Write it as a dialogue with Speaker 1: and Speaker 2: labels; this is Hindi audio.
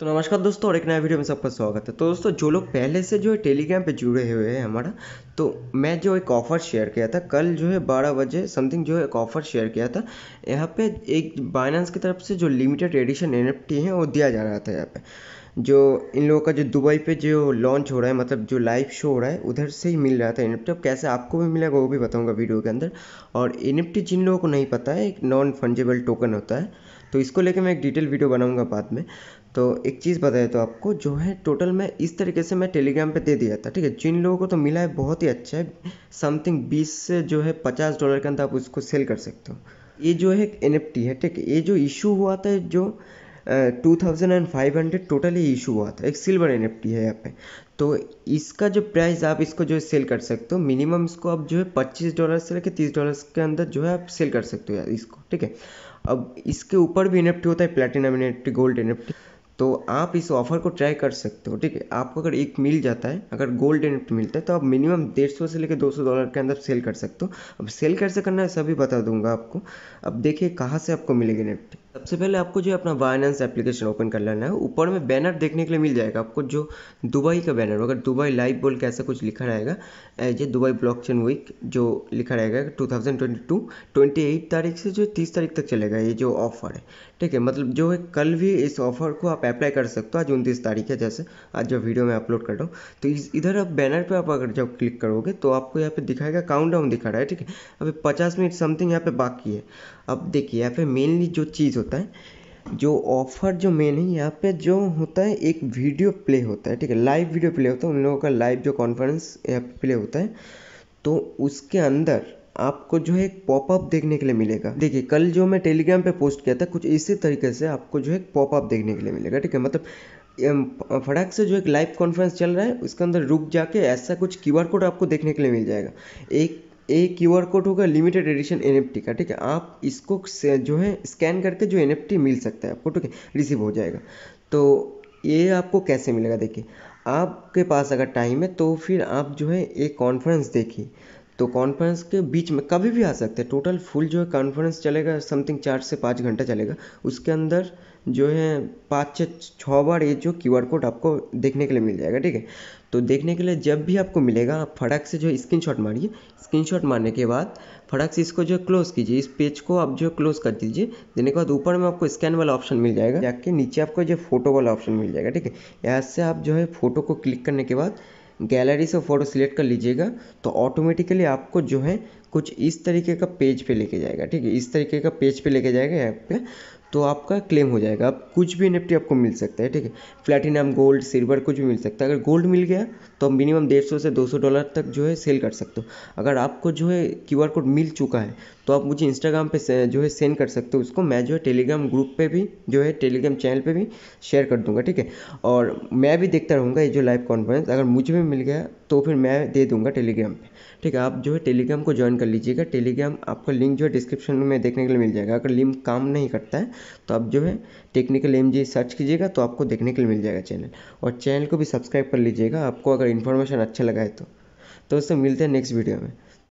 Speaker 1: तो नमस्कार दोस्तों और एक नया वीडियो में सबका स्वागत है तो दोस्तों जो लोग पहले से जो है टेलीग्राम पे जुड़े हुए हैं हमारा तो मैं जो एक ऑफ़र शेयर किया था कल जो है बारह बजे समथिंग जो है एक ऑफ़र शेयर किया था यहाँ पे एक बाइनेंस की तरफ से जो लिमिटेड एडिशन एन है वो दिया जा रहा था यहाँ पे जो इन लोगों का जो दुबई पे जो लॉन्च हो रहा है मतलब जो लाइव शो हो रहा है उधर से ही मिल रहा था एनिप्टी अब कैसे आपको भी मिलेगा वो भी बताऊंगा वीडियो के अंदर और एनिप्टी जिन लोगों को नहीं पता है एक नॉन फंजेबल टोकन होता है तो इसको लेके मैं एक डिटेल वीडियो बनाऊंगा बाद में तो एक चीज़ बताए तो आपको जो है टोटल मैं इस तरीके से मैं टेलीग्राम पे दे दिया था ठीक है जिन लोगों को तो मिला है बहुत ही अच्छा है समथिंग बीस से जो है पचास डॉलर के अंदर आप उसको सेल कर सकते हो ये जो है एक एन है ठीक है ये जो इशू हुआ था जो two thousand and five hundred issue हुआ था एक सिल्वर एन है यहाँ पे तो इसका जो प्राइस आप इसको जो है सेल कर सकते हो मिनिमम इसको आप जो है पच्चीस डॉलर से लेकर तीस डॉलर के अंदर जो है आप सेल कर सकते हो इसको ठीक है अब इसके ऊपर भी एन होता है प्लेटिनम एन गोल्ड एन तो आप इस ऑफ़र को ट्राई कर सकते हो ठीक है आपको अगर एक मिल जाता है अगर गोल्ड एनिप्ट मिलता है तो आप मिनिमम डेढ़ सौ से लेकर दो सौ डॉलर के अंदर सेल कर सकते हो अब सेल कैसे करना है सभी बता दूंगा आपको अब देखिए कहाँ से आपको मिलेगी नेफ्ट सबसे पहले आपको जो अपना वायनेंस एप्लीकेशन ओपन कर लेना है ऊपर में बैनर देखने के लिए मिल जाएगा आपको जो दुबई का बैनर अगर दुबई लाइव बोल के ऐसा कुछ लिखा रहेगा as a Dubai block chain week जो लिखा रहेगा टू ट्वेंटी एट तारीख से जो तीस तारीख तक चलेगा ये जो ऑफर है ठीक है मतलब जो है कल भी इस ऑफर को आप अप्लाई कर सकते हो आज उनतीस तारीख है जैसे आज जो वीडियो मैं अपलोड कर रहा हूँ तो इस इधर अब बैनर पे आप अगर जब क्लिक करोगे तो आपको यहाँ पे दिखाएगा काउंट डाउन दिखा रहा है ठीक है अभी पचास मिनट समथिंग यहाँ पे बाकी है अब देखिए यहाँ पे मेनली जो चीज़ होता है जो ऑफर जो मेन है यहाँ पे जो होता है एक वीडियो प्ले होता है ठीक है लाइव वीडियो प्ले होता है उन लोगों का लाइव जो कॉन्फ्रेंस यहाँ पे प्ले होता है तो उसके अंदर आपको जो है एक पॉपअप देखने के लिए मिलेगा देखिए कल जो मैं टेलीग्राम पे पोस्ट किया था कुछ इसी तरीके से आपको जो है पॉपअप देखने के लिए मिलेगा ठीक है मतलब फटाक से जो एक लाइव कॉन्फ्रेंस चल रहा है उसके अंदर रुक जाके ऐसा कुछ क्यू कोड आपको देखने के लिए मिल जाएगा एक एक क्यू कोड होगा लिमिटेड एडिशन एन का ठीक है आप इसको जो है स्कैन करके जो एन मिल सकता है आपको ठीक है रिसीव हो जाएगा तो ये आपको कैसे मिलेगा देखिए आपके पास अगर टाइम है तो फिर आप जो है एक कॉन्फ्रेंस देखिए तो कॉन्फ्रेंस के बीच में कभी भी आ सकते हैं टोटल फुल जो है कॉन्फ्रेंस चलेगा समथिंग चार से पाँच घंटा चलेगा उसके अंदर जो है पाँच से छः बार ये जो क्यू आर कोड आपको देखने के लिए मिल जाएगा ठीक है तो देखने के लिए जब भी आपको मिलेगा आप फटाक से जो स्क्रीन शॉट मारिए स्क्रीन शॉट मारने के बाद फटाक से इसको जो क्लोज कीजिए इस पेज को आप जो क्लोज कर दीजिए देने के बाद ऊपर में आपको स्कैन वाला ऑप्शन मिल जाएगा जाके नीचे आपको जो फोटो वाला ऑप्शन मिल जाएगा ठीक है यहाँ से आप जो है फोटो को क्लिक करने के बाद गैलरी से फ़ोटो सिलेक्ट कर लीजिएगा तो ऑटोमेटिकली आपको जो है कुछ इस तरीके का पेज पे लेके जाएगा ठीक है इस तरीके का पेज पे लेके जाएगा ऐप पे तो आपका क्लेम हो जाएगा अब कुछ भी एन आपको मिल सकता है ठीक है प्लेटिनम गोल्ड सिल्वर कुछ भी मिल सकता है अगर गोल्ड मिल गया तो आप मिनिमम डेढ़ सौ से दो सौ डॉलर तक जो है सेल कर सकते हो अगर आपको जो है क्यू आर कोड मिल चुका है तो आप मुझे इंस्टाग्राम पे जो है सेंड कर सकते हो उसको मैं जो है टेलीग्राम ग्रुप पे भी जो है टेलीग्राम चैनल पे भी शेयर कर दूंगा ठीक है और मैं भी देखता रहूँगा ये जो लाइव कॉन्फ्रेंस अगर मुझे भी मिल गया तो फिर मैं दे दूँगा टेलीग्राम पे ठीक है आप जो है टेलीग्राम को ज्वाइन कर लीजिएगा टेलीग्राम आपका लिंक जो है डिस्क्रिप्शन में देखने के लिए मिल जाएगा अगर लिंक काम नहीं करता है तो आप जो है टेक्निकल एम जी सर्च कीजिएगा तो आपको देखने के लिए मिल जाएगा चैनल और चैनल को भी सब्सक्राइब कर लीजिएगा आपको अगर इन्फॉर्मेशन अच्छा लगा है तो, तो दोस्तों मिलते हैं नेक्स्ट वीडियो में